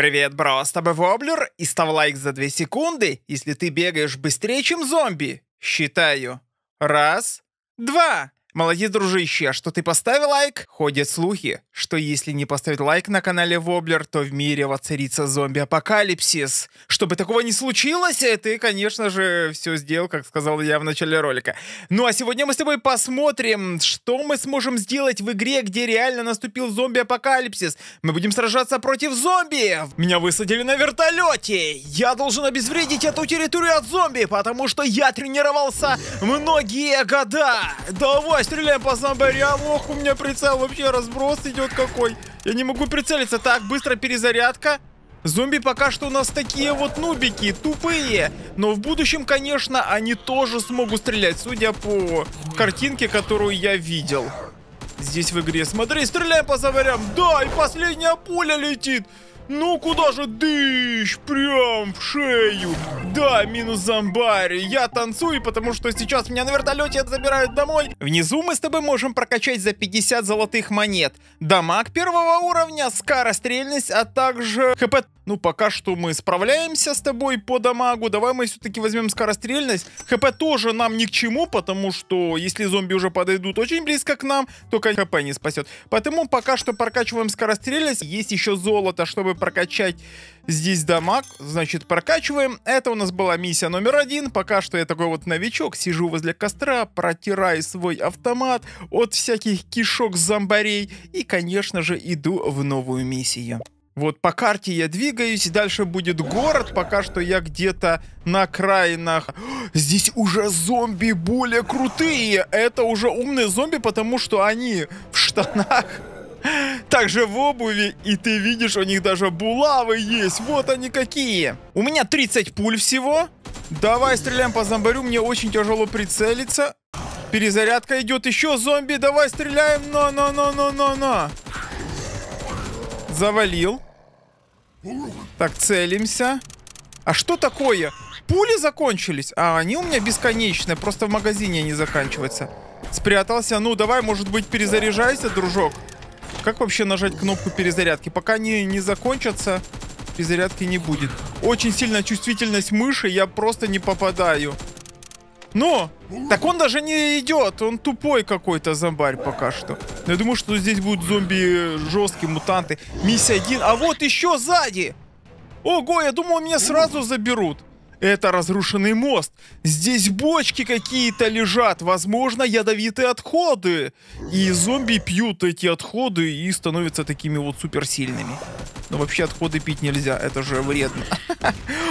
«Привет, бро, с тобой Воблер, и став лайк за 2 секунды, если ты бегаешь быстрее, чем зомби. Считаю. Раз, два. Молодец, дружище, а что ты поставил лайк? Ходят слухи, что если не поставить лайк на канале Воблер, то в мире воцарится зомби-апокалипсис. Чтобы такого не случилось, э, ты, конечно же, все сделал, как сказал я в начале ролика. Ну а сегодня мы с тобой посмотрим, что мы сможем сделать в игре, где реально наступил зомби-апокалипсис. Мы будем сражаться против зомби. Меня высадили на вертолете. Я должен обезвредить эту территорию от зомби, потому что я тренировался многие года. Да Давай, стреляем по зомбари. А, ох, у меня прицел вообще разброс идет какой. Я не могу прицелиться. Так, быстро перезарядка. Зомби пока что у нас такие вот нубики, тупые. Но в будущем, конечно, они тоже смогут стрелять, судя по картинке, которую я видел. Здесь в игре. Смотри, стреляем по заварям. Да, и последняя пуля летит. Ну куда же дыщ? Прям в шею. Да, минус зомбарь. Я танцую, потому что сейчас меня на вертолете забирают домой. Внизу мы с тобой можем прокачать за 50 золотых монет. Дамаг первого уровня, скорострельность, а также хп ну, пока что мы справляемся с тобой по дамагу. Давай мы все-таки возьмем скорострельность. ХП тоже нам ни к чему, потому что если зомби уже подойдут очень близко к нам, то ХП не спасет. Поэтому пока что прокачиваем скорострельность. Есть еще золото, чтобы прокачать здесь дамаг. Значит, прокачиваем. Это у нас была миссия номер один. Пока что я такой вот новичок. Сижу возле костра, протираю свой автомат от всяких кишок зомбарей. И, конечно же, иду в новую миссию. Вот по карте я двигаюсь, дальше будет город. Пока что я где-то на окраинах. Здесь уже зомби более крутые. Это уже умные зомби, потому что они в штанах. Также в обуви, и ты видишь, у них даже булавы есть. Вот они какие. У меня 30 пуль всего. Давай стреляем по зомбарю, мне очень тяжело прицелиться. Перезарядка идет, еще зомби, давай стреляем, но, но, но, но, но, но. Завалил. Так, целимся. А что такое? Пули закончились? А, они у меня бесконечные, просто в магазине они заканчиваются. Спрятался. Ну, давай, может быть, перезаряжайся, дружок. Как вообще нажать кнопку перезарядки? Пока они не закончатся, перезарядки не будет. Очень сильная чувствительность мыши, я просто не попадаю. Но! Так он даже не идет, он тупой какой-то зомбарь пока что. Я думаю, что здесь будут зомби э, жесткие, мутанты. Миссия один. а вот еще сзади! Ого, я думал, меня сразу заберут. Это разрушенный мост. Здесь бочки какие-то лежат. Возможно, ядовитые отходы. И зомби пьют эти отходы и становятся такими вот суперсильными. Но вообще отходы пить нельзя, это же вредно.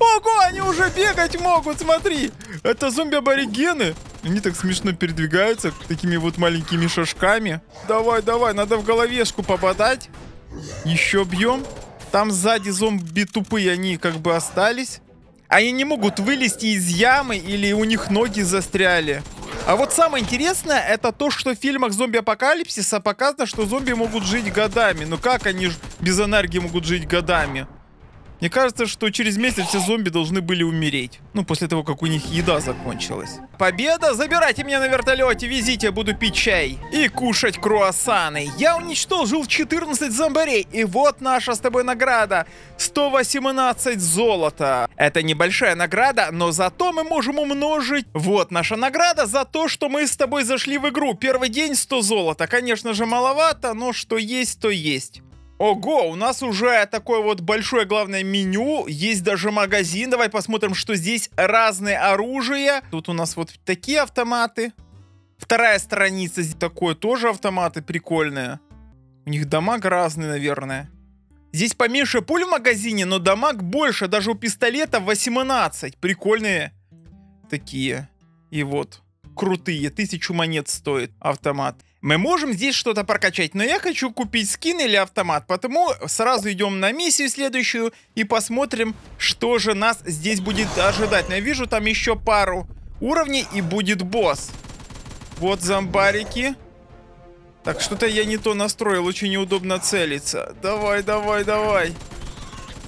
Ого, они уже бегать могут, смотри! Это зомби-аборигены. Они так смешно передвигаются такими вот маленькими шажками. Давай, давай, надо в головешку попадать. Еще бьем. Там сзади зомби тупые, они как бы остались. Они не могут вылезти из ямы или у них ноги застряли. А вот самое интересное, это то, что в фильмах зомби-апокалипсиса показано, что зомби могут жить годами. Но ну как они без энергии могут жить годами? Мне кажется, что через месяц все зомби должны были умереть. Ну, после того, как у них еда закончилась. Победа! Забирайте меня на вертолете, везите, я буду пить чай. И кушать круассаны. Я уничтожил 14 зомбарей, и вот наша с тобой награда. 118 золота. Это небольшая награда, но зато мы можем умножить. Вот наша награда за то, что мы с тобой зашли в игру. Первый день 100 золота. Конечно же, маловато, но что есть, то есть. Ого, у нас уже такое вот большое главное меню. Есть даже магазин. Давай посмотрим, что здесь. разные оружия. Тут у нас вот такие автоматы. Вторая страница. здесь Такое тоже автоматы прикольные. У них дамаг разный, наверное. Здесь поменьше пуль в магазине, но дамаг больше. Даже у пистолета 18. Прикольные такие. И вот. Крутые. Тысячу монет стоит автомат мы можем здесь что-то прокачать, но я хочу купить скин или автомат, потому сразу идем на миссию следующую и посмотрим, что же нас здесь будет ожидать. Но я вижу там еще пару уровней и будет босс. Вот зомбарики. Так, что-то я не то настроил, очень неудобно целиться. Давай, давай, давай.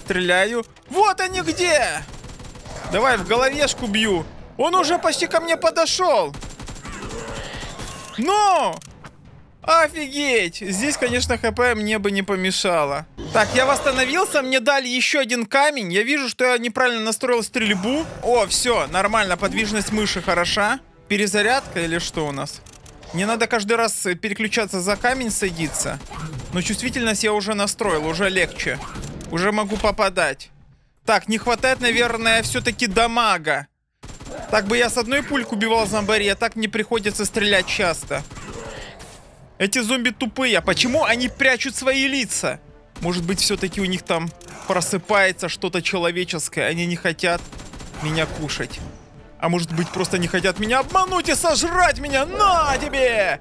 Стреляю. Вот они где! Давай, в головешку бью. Он уже почти ко мне подошел. Но! Офигеть! Здесь, конечно, хп мне бы не помешало. Так, я восстановился, мне дали еще один камень. Я вижу, что я неправильно настроил стрельбу. О, все, нормально, подвижность мыши хороша. Перезарядка или что у нас? Не надо каждый раз э, переключаться за камень садиться. Но чувствительность я уже настроил, уже легче. Уже могу попадать. Так, не хватает, наверное, все-таки дамага. Так бы я с одной пульк убивал зомбари, а так мне приходится стрелять часто. Эти зомби тупые. А почему они прячут свои лица? Может быть, все-таки у них там просыпается что-то человеческое. Они не хотят меня кушать. А может быть, просто не хотят меня обмануть и сожрать меня? На тебе!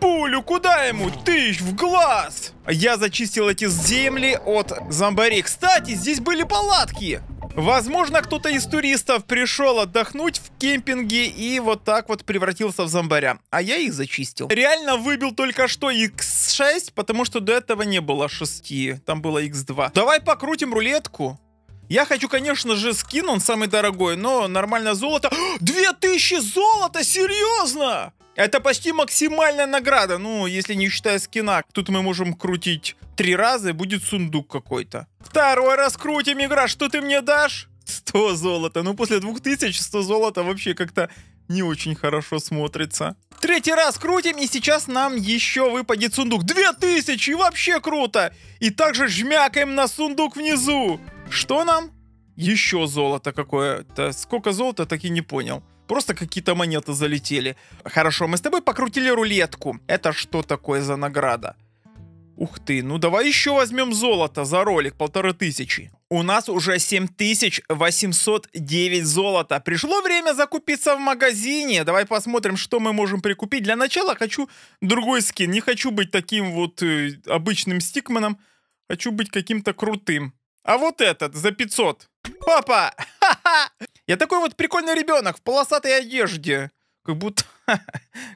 Пулю куда ему? Тыщ в глаз! Я зачистил эти земли от зомбарей. Кстати, здесь были палатки. Возможно, кто-то из туристов пришел отдохнуть в кемпинге и вот так вот превратился в зомбаря. А я их зачистил. Реально выбил только что X6, потому что до этого не было 6. Там было X2. Давай покрутим рулетку. Я хочу, конечно же, скин, он самый дорогой, но нормально золото. 2000 золота, серьезно? Это почти максимальная награда. Ну, если не считая скина. Тут мы можем крутить три раза, и будет сундук какой-то. Второй раз крутим, игра. Что ты мне дашь? 100 золота. Ну, после 2000 100 золота вообще как-то не очень хорошо смотрится. Третий раз крутим, и сейчас нам еще выпадет сундук. 2000! И вообще круто! И также жмякаем на сундук внизу. Что нам? Еще золото какое-то. Сколько золота, так и не понял. Просто какие-то монеты залетели. Хорошо, мы с тобой покрутили рулетку. Это что такое за награда? Ух ты, ну давай еще возьмем золото за ролик, полторы тысячи. У нас уже 7809 золота. Пришло время закупиться в магазине. Давай посмотрим, что мы можем прикупить. Для начала хочу другой скин. Не хочу быть таким вот э, обычным стикманом. Хочу быть каким-то крутым. А вот этот за 500. Папа! Я такой вот прикольный ребенок в полосатой одежде. Как будто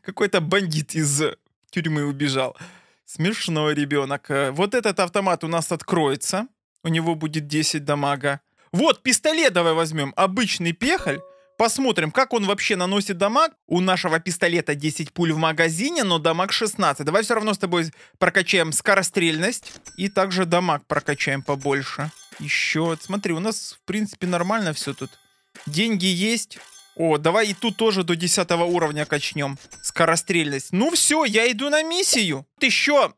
какой-то бандит из тюрьмы убежал. Смешной ребенок. Э, вот этот автомат у нас откроется. У него будет 10 дамага. Вот, пистолет давай возьмем. Обычный пехоль. Посмотрим, как он вообще наносит дамаг. У нашего пистолета 10 пуль в магазине, но дамаг 16. Давай все равно с тобой прокачаем скорострельность. И также дамаг прокачаем побольше. Еще, смотри, у нас, в принципе, нормально все тут. Деньги есть. О, давай и тут тоже до 10 уровня качнем. Скорострельность. Ну все, я иду на миссию. Еще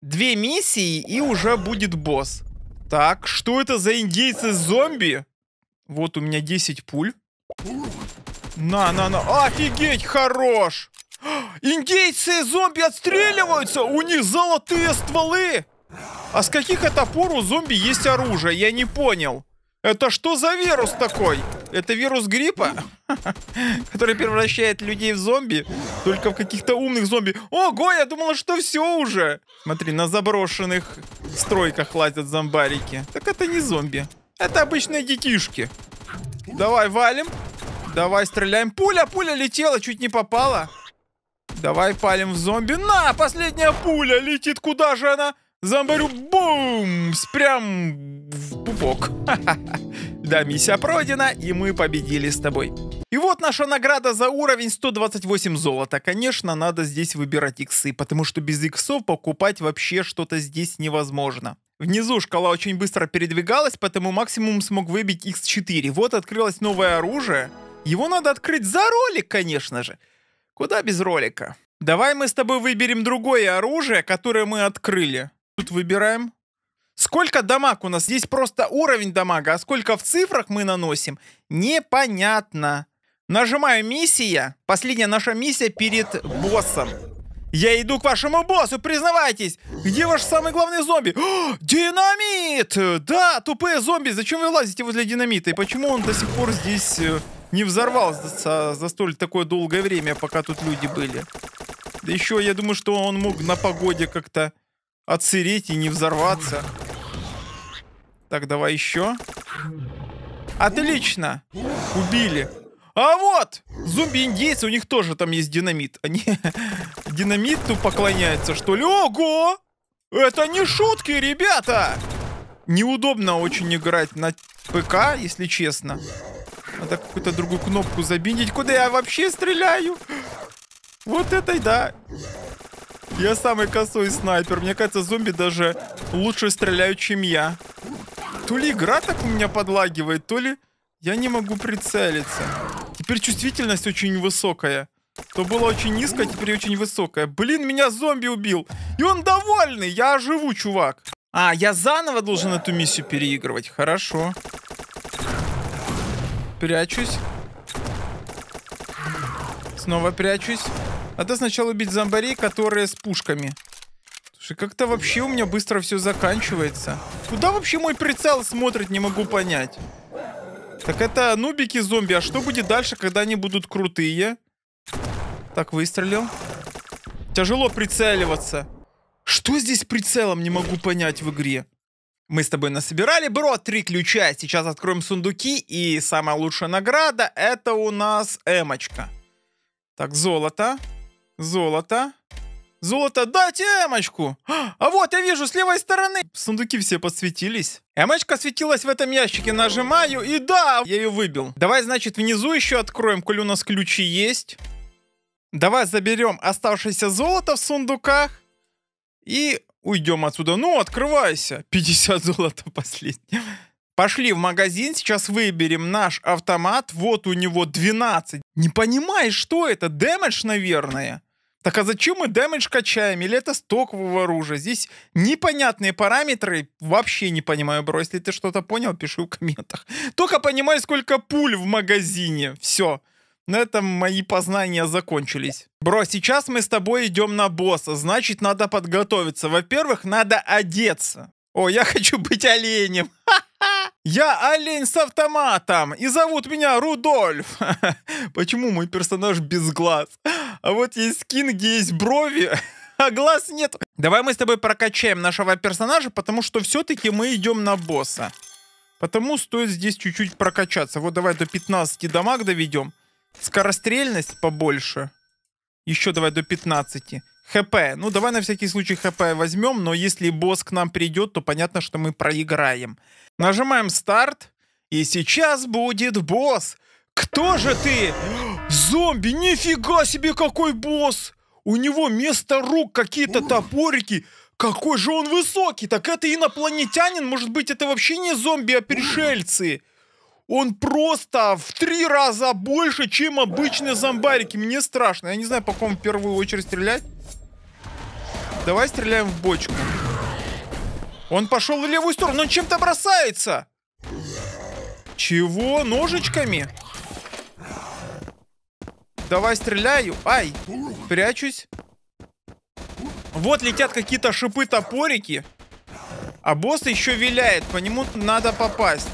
две миссии и уже будет босс. Так, что это за индейцы-зомби? Вот у меня 10 пуль. На, на, на. Офигеть, хорош! Индейцы и зомби отстреливаются! У них золотые стволы! А с каких это пор у зомби есть оружие? Я не понял. Это что за вирус такой? Это вирус гриппа? Который превращает людей в зомби? Только в каких-то умных зомби. Ого, я думала, что все уже. Смотри, на заброшенных стройках лазят зомбарики. Так это не зомби. Это обычные детишки. Давай, валим. Давай, стреляем. Пуля, пуля летела, чуть не попала. Давай, палим в зомби. На, последняя пуля летит. Куда же она? Зомбарю, бум! Прям в пупок. Да, миссия пройдена, и мы победили с тобой. И вот наша награда за уровень 128 золота. Конечно, надо здесь выбирать иксы, потому что без иксов покупать вообще что-то здесь невозможно. Внизу шкала очень быстро передвигалась, поэтому максимум смог выбить x4. Вот открылось новое оружие. Его надо открыть за ролик, конечно же. Куда без ролика? Давай мы с тобой выберем другое оружие, которое мы открыли. Тут выбираем. Сколько дамаг у нас? Здесь просто уровень дамага, а сколько в цифрах мы наносим, непонятно. Нажимаю миссия. Последняя наша миссия перед боссом. Я иду к вашему боссу, признавайтесь! Где ваш самый главный зомби? О, динамит! Да, тупые зомби, зачем вы лазите возле динамита? И почему он до сих пор здесь э, не взорвался за столь такое долгое время, пока тут люди были? Да еще я думаю, что он мог на погоде как-то отсыреть и не взорваться. Так, давай еще. Отлично! Убили. А вот! Зомби-индейцы, у них тоже там есть динамит. Они динамиту поклоняются, что ли? Ого! Это не шутки, ребята! Неудобно очень играть на ПК, если честно. Надо какую-то другую кнопку забиндить. Куда я вообще стреляю? Вот этой, да. Я самый косой снайпер. Мне кажется, зомби даже лучше стреляют, чем я. То ли игра так у меня подлагивает, то ли я не могу прицелиться. Теперь чувствительность очень высокая. То было очень низко, а теперь очень высокая. Блин, меня зомби убил. И он довольный. Я живу, чувак. А, я заново должен эту миссию переигрывать. Хорошо. Прячусь. Снова прячусь. А Надо сначала убить зомбарей, которые с пушками. Слушай, как-то вообще у меня быстро все заканчивается. Куда вообще мой прицел смотрит, не могу понять. Так это нубики зомби. А что будет дальше, когда они будут крутые? Так, выстрелил. Тяжело прицеливаться. Что здесь прицелом, не могу понять в игре. Мы с тобой насобирали, бро, три ключа. Сейчас откроем сундуки. И самая лучшая награда это у нас эмочка. Так, золото. Золото. Золото, дайте эмочку! А, а вот, я вижу, с левой стороны! Сундуки все подсветились. Эмочка светилась в этом ящике, нажимаю, и да, я ее выбил. Давай, значит, внизу еще откроем, коль у нас ключи есть. Давай заберем оставшееся золото в сундуках. И уйдем отсюда. Ну, открывайся. 50 золота последнее. Пошли в магазин, сейчас выберем наш автомат. Вот у него 12. Не понимаешь, что это? Дэмэдж, наверное. Так а зачем мы дэмэдж качаем? Или это стокового оружия? Здесь непонятные параметры. Вообще не понимаю, бро. Если ты что-то понял, пиши в комментах. Только понимаю, сколько пуль в магазине. Все. На этом мои познания закончились. Бро, сейчас мы с тобой идем на босса. Значит, надо подготовиться. Во-первых, надо одеться. О, я хочу быть оленем. Ха! «Я олень с автоматом, и зовут меня Рудольф!» Почему мой персонаж без глаз? А вот есть скин, где есть брови, а глаз нет. Давай мы с тобой прокачаем нашего персонажа, потому что все-таки мы идем на босса. Потому стоит здесь чуть-чуть прокачаться. Вот давай до 15 дамаг доведем. Скорострельность побольше. Еще давай до 15. ХП. Ну, давай на всякий случай ХП возьмем, но если босс к нам придет, то понятно, что мы проиграем. Нажимаем старт. И сейчас будет босс. Кто же ты? Зомби, нифига себе какой босс! У него вместо рук какие-то топорики. Какой же он высокий! Так это инопланетянин, может быть, это вообще не зомби, а пришельцы. Он просто в три раза больше, чем обычные зомбарики. Мне страшно. Я не знаю, по кому в первую очередь стрелять. Давай стреляем в бочку. Он пошел в левую сторону, он чем-то бросается. Чего? Ножичками? Давай стреляю. Ай, прячусь. Вот летят какие-то шипы-топорики. А босс еще виляет, по нему надо попасть.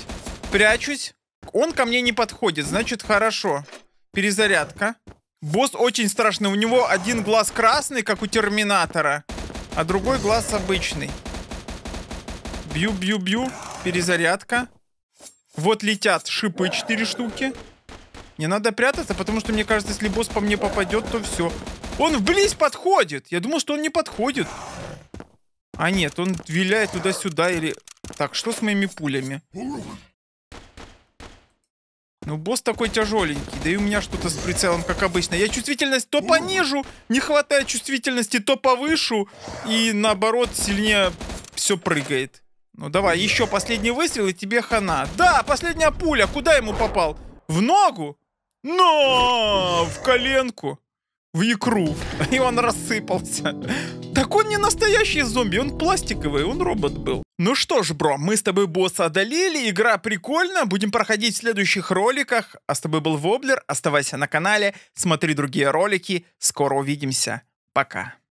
Прячусь. Он ко мне не подходит, значит хорошо. Перезарядка. Босс очень страшный, у него один глаз красный, как у Терминатора, а другой глаз обычный. Бью, бью, бью. Перезарядка. Вот летят шипы 4 штуки. Не надо прятаться, потому что, мне кажется, если босс по мне попадет, то все. Он вблизь подходит! Я думал, что он не подходит. А нет, он виляет туда-сюда или... Так, что с моими пулями? Ну, босс такой тяжеленький. Да и у меня что-то с прицелом, как обычно. Я чувствительность то понижу, не хватает чувствительности то повышу. И наоборот, сильнее все прыгает. Ну давай, еще последний выстрел, и тебе хана. Да, последняя пуля. Куда ему попал? В ногу? Но! В коленку. В икру. И он рассыпался. Так он не настоящий зомби, он пластиковый, он робот был. Ну что ж, бро, мы с тобой босса одолели, игра прикольна, будем проходить в следующих роликах. А с тобой был Воблер, оставайся на канале, смотри другие ролики, скоро увидимся. Пока.